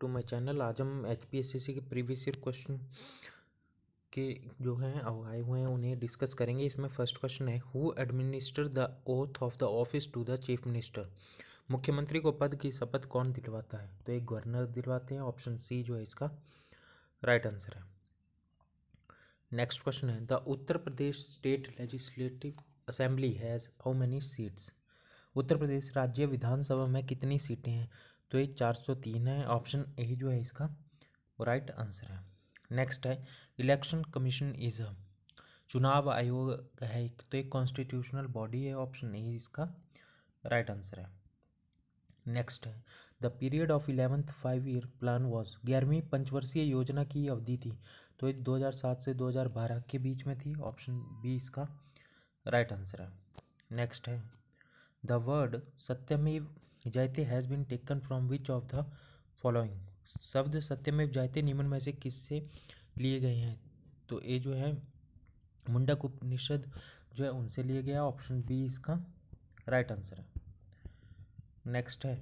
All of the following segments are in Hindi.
टू माय चैनल आज हम एच के प्रीवियस ईयर क्वेश्चन के जो हैं अब आए हुए हैं उन्हें डिस्कस करेंगे इसमें फर्स्ट क्वेश्चन है who administer the oath of the office to the chief minister मुख्यमंत्री को पद की शपथ कौन दिलवाता है तो एक गवर्नर दिलवाते हैं ऑप्शन सी जो है इसका राइट right आंसर है नेक्स्ट क्वेश्चन है the Uttar Pradesh state legislative assembly has how many seats Uttar Pradesh राज्य विधानसभा में कितनी सीटें हैं तो ये चार सौ तीन है ऑप्शन ए जो है इसका राइट आंसर है नेक्स्ट है इलेक्शन कमीशन इज अ चुनाव आयोग है एक तो एक कॉन्स्टिट्यूशनल बॉडी है ऑप्शन ए इसका राइट आंसर है नेक्स्ट है the period of eleventh five year plan was ग्यारहवीं पंचवर्षीय योजना की अवधि थी तो ये 2007 से 2012 के बीच में थी ऑप्शन बी इसका राइट आंसर है नेक्स्ट है द वर्ड सत्यमेव जयते has been taken from which of the following शब्द सत्यमेव जयते निम्न में से किससे लिए गए हैं तो ये जो है मुंडक उपनिषद जो है उनसे लिए गया ऑप्शन बी इसका राइट आंसर है नेक्स्ट है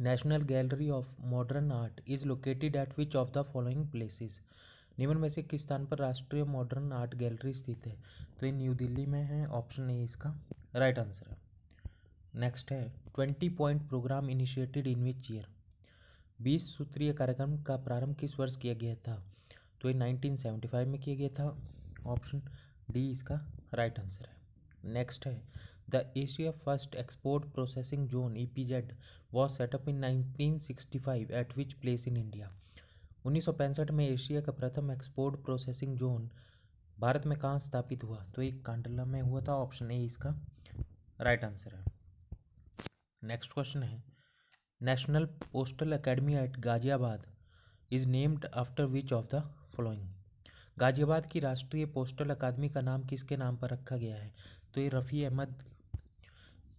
national gallery of modern art is located at which of the following places निम्न में से किस स्थान पर राष्ट्रीय मॉडर्न आर्ट गैलरी स्थित है तो ये न्यू दिल्ली में है ऑप्शन ए इसका राइट आंसर है नेक्स्ट है twenty point programme initiated in which year बीस सूत्रीय कार्यक्रम का प्रारंभ किस वर्ष किया गया था तो ये नाइनटीन सेवेंटी फाइव में किया गया था ऑप्शन डी इसका राइट आंसर है नेक्स्ट है the Asia first export processing zone E P Z was set up in nineteen sixty five at which place in India उन्नीस सौ पैंसठ में एशिया का प्रथम एक्सपोर्ट प्रोसेसिंग जोन भारत में कहाँ स्थापित हुआ तो एक कांडला में हुआ था ऑप्शन ए इसका राइट आंसर है नेक्स्ट क्वेश्चन है national postal academy at Ghaziabad is named after which of the following Ghaziabad की राष्ट्रीय पोस्टल अकादमी का नाम किसके नाम पर रखा गया है तो ये रफ़ी अहमद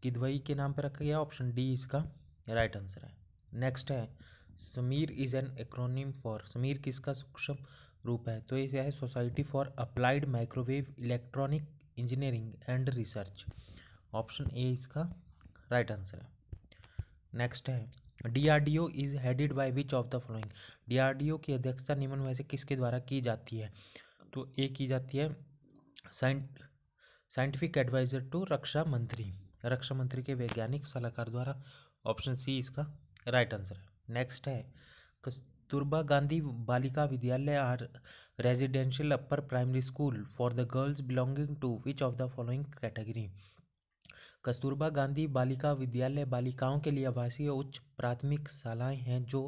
किदवई के नाम पर रखा गया ऑप्शन डी इसका राइट आंसर है नेक्स्ट है SAMEER is an acronym for SAMEER किसका सूक्ष्म रूप है तो ये है society for applied microwave electronic engineering and research option A इसका राइट आंसर है नेक्स्ट है DRDO is headed by which of the following DRDO की अध्यक्षता निम्न में से किसके द्वारा की जाती है तो ए की जाती है साइंटिफिक एडवाइजर टू रक्षा मंत्री रक्षा मंत्री के वैज्ञानिक सलाहकार द्वारा ऑप्शन सी इसका राइट आंसर है नेक्स्ट है कस्तूरबा गांधी बालिका विद्यालय are residential upper primary school for the girls belonging to which of the following category Kasturba Gandhi बालिका विद्यालय बालिकाओं के लिए आवासीय उच्च प्राथमिक शालाएँ हैं जो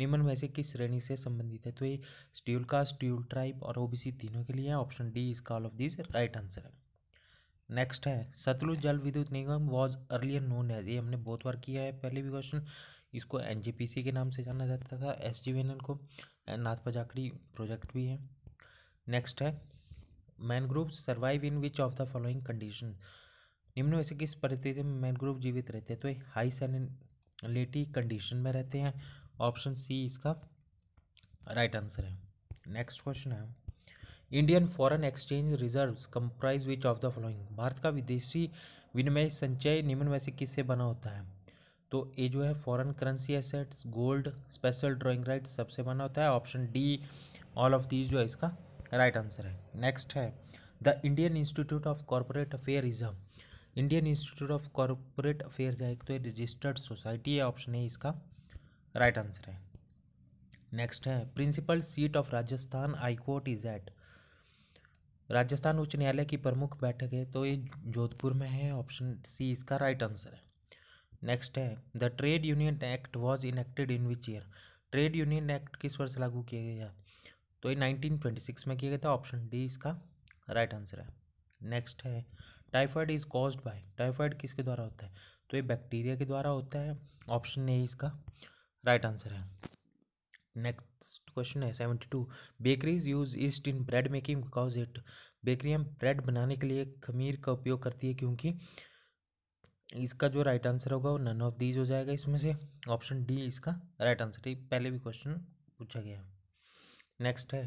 निम्न में से किस श्रेणी से संबंधित है तो ये स्ट्यूल का स्ट्यूल ट्राइब और ओबीसी तीनों के लिए option D is call of this right answer है नेक्स्ट है Satluj Jal Vidyut Nigam was earlier known as ये हमने बहुत बार किया है पहले भी क्वेश्चन इसको एन के नाम से जाना जाता था एस को नाथ पजाकड़ी प्रोजेक्ट भी है नेक्स्ट है mangrove survive in which of the following condition निम्न में से किस परिस्थिति में मैनग्रोव जीवित रहते हैं तो ये हाई सैलिनिटी कंडीशन में रहते हैं ऑप्शन सी इसका राइट आंसर है नेक्स्ट क्वेश्चन है Indian foreign exchange reserves comprise which of the following Bharat का विदेशी विनिमय संचय निम्न में से किससे बना होता है तो ये जो है foreign currency assets gold special drawing right सबसे बना होता है option D all of these जो है इसका राइट right आंसर है नेक्स्ट है the Indian institute of corporate affair reserve Indian institute of corporate affairs है एक तो रजिस्टर्ड सोसाइटी है ऑप्शन है इसका राइट आंसर है नेक्स्ट है principal seat of Rajasthan high court is at Rajasthan उच्च न्यायालय की प्रमुख बैठक है तो ये जोधपुर में है ऑप्शन सी इसका राइट आंसर है नेक्स्ट है the trade union act was enacted in which year trade union act किस वर्ष लागू किया गया तो ये 1926 में किया गया था ऑप्शन डी इसका राइट आंसर है नेक्स्ट है typhoid is cause by typhoid किसके द्वारा होता है तो ये बैक्टीरिया के द्वारा होता है ऑप्शन ए इसका राइट आंसर है नेक्स्ट क्वेश्चन है seventy two bakeries use yeast in bread making because it बेकरियाँ ब्रेड बनाने के लिए खमीर का उपयोग करती है क्योंकि इसका जो राइट आंसर होगा वो नन ऑफ दीज हो जाएगा इसमें से ऑप्शन डी इसका राइट आंसर है पहले भी क्वेश्चन पूछा गया नेक्स्ट है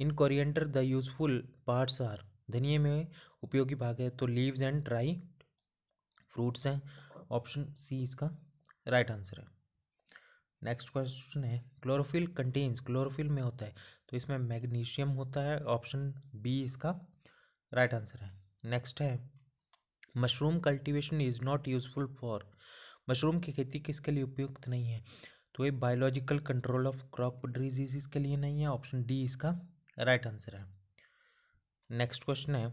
in coriander the useful parts are धनिए में उपयोगी भाग है तो लीव्स एंड ड्राई फ्रूट्स हैं ऑप्शन सी इसका राइट right आंसर है नेक्स्ट क्वेश्चन है क्लोरोफिल कंटेन्स क्लोरोफिल में होता है तो इसमें मैग्नीशियम होता है ऑप्शन बी इसका राइट right आंसर है नेक्स्ट है mushroom cultivation is not useful for mushroom की खेती किसके लिए उपयुक्त नहीं है तो ये biological control of crop disease के लिए नहीं है ऑप्शन डी इसका राइट right आंसर है नेक्स्ट क्वेश्चन है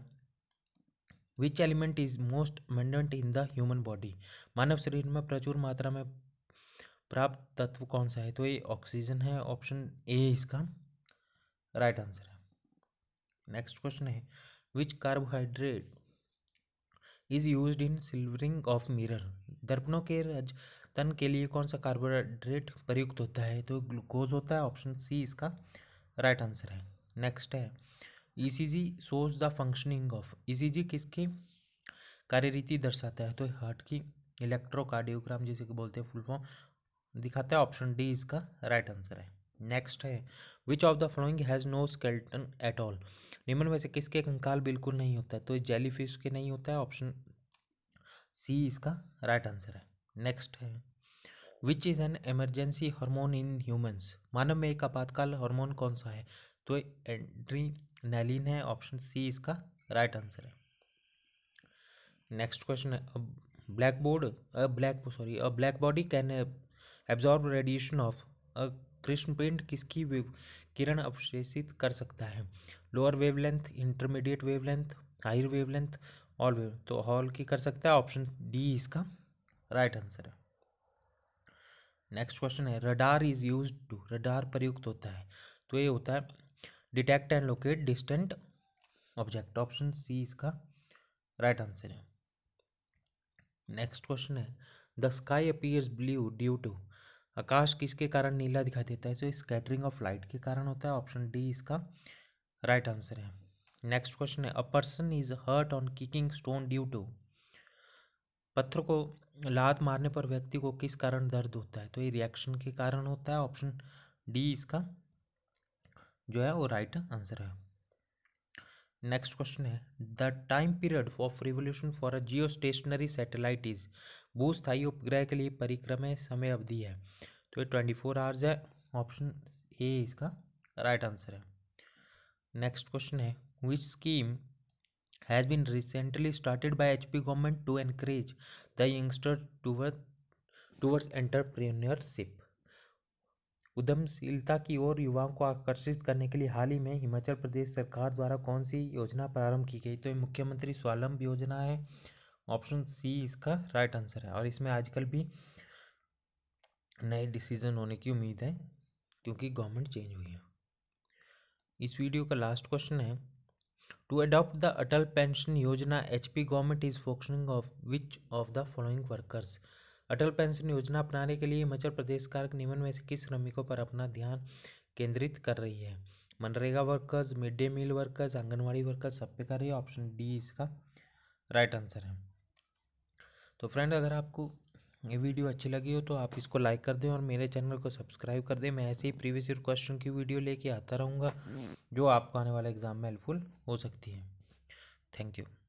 which element is most abundant in the human body मानव शरीर में प्रचुर मात्रा में प्राप्त तत्व कौन सा है तो ये ऑक्सीजन है ऑप्शन ए इसका राइट आंसर है नेक्स्ट क्वेश्चन है which carbohydrate is use in silvering of mirror दर्पणों के रज तन के लिए कौन सा कार्बोहाइड्रेट प्रयुक्त होता है तो ग्लूकोज होता है ऑप्शन सी इसका राइट आंसर है नेक्स्ट है ECG shows the functioning of ECG किसकी कार्यरीति दर्शाता है तो हार्ट की इलेक्ट्रोकार्डियोग्राम जिसे बोलते हैं फुल फॉर्म दिखाता है ऑप्शन डी इसका राइट आंसर है नेक्स्ट है which of the following has no skeleton at all निम्न में से किसके कंकाल बिल्कुल नहीं होता है तो जेली फिश के नहीं होता है ऑप्शन सी इसका राइट आंसर है नेक्स्ट है which is an emergency hormone in humans मानव में एक आपातकाल हार्मोन कौन सा है तो नैलिन है ऑप्शन सी इसका राइट आंसर है नेक्स्ट क्वेश्चन है black board a black sorry a black body can absorb radiation of a कृष्ण पेंट किसकी किरण अवशेषित कर सकता है lower wavelength intermediate wavelength higher wavelength all wave तो हॉल की कर सकता है ऑप्शन डी इसका राइट right आंसर है नेक्स्ट क्वेश्चन है radar is use to radar प्रयुक्त होता है तो ये होता है detect and locate distant object option C इसका राइट आंसर है नेक्स्ट क्वेश्चन है the sky appears blue due to आकाश किसके कारण नीला दिखाई देता है सो स्कैटरिंग ऑफ लाइट के कारण होता है ऑप्शन डी इसका राइट right आंसर है नेक्स्ट क्वेश्चन है a person is hurt on kicking stone due to पत्थर को लात मारने पर व्यक्ति को किस कारण दर्द होता है तो ये रिएक्शन के कारण होता है ऑप्शन डी इसका जो है वो राइट आंसर है नेक्स्ट क्वेश्चन है the time period of revolution for a geostationary satellite is स्थायी उपग्रह के लिए परिक्रमा समय अवधि है तो ये ट्वेंटी फोर आवर्स है ऑप्शन ए इसका राइट आंसर है नेक्स्ट क्वेश्चन है which scheme has been recently started by H P government to encourage the youngster toward towards entrepreneurship उद्यमशीलता की ओर युवाओं को आकर्षित करने के लिए हाल ही में हिमाचल प्रदेश सरकार द्वारा कौन सी योजना प्रारंभ की गई तो मुख्यमंत्री स्वालंब योजना है ऑप्शन सी इसका राइट आंसर है और इसमें आजकल भी नए डिसीजन होने की उम्मीद है क्योंकि गवर्नमेंट चेंज हुई है इस वीडियो का लास्ट क्वेश्चन है to adopt the Atal pension Yojana H P government is focusing of which of the following workers Atal pension Yojana अपनाने के लिए हिमाचल प्रदेश सरकार निम्न में से किस श्रमिकों पर अपना ध्यान केंद्रित कर रही है MNREGA workers mid day meal workers anganwadi workers सब पे कर रही है ऑप्शन डी इसका राइट आंसर है तो फ्रेंड अगर आपको ये वीडियो अच्छी लगी हो तो आप इसको लाइक कर दें और मेरे चैनल को सब्सक्राइब कर दें मैं ऐसे ही प्रीवियस ईयर क्वेश्चन की वीडियो लेके आता रहूँगा जो आपको आने वाले एग्ज़ाम में हेल्पफुल हो सकती है थैंक यू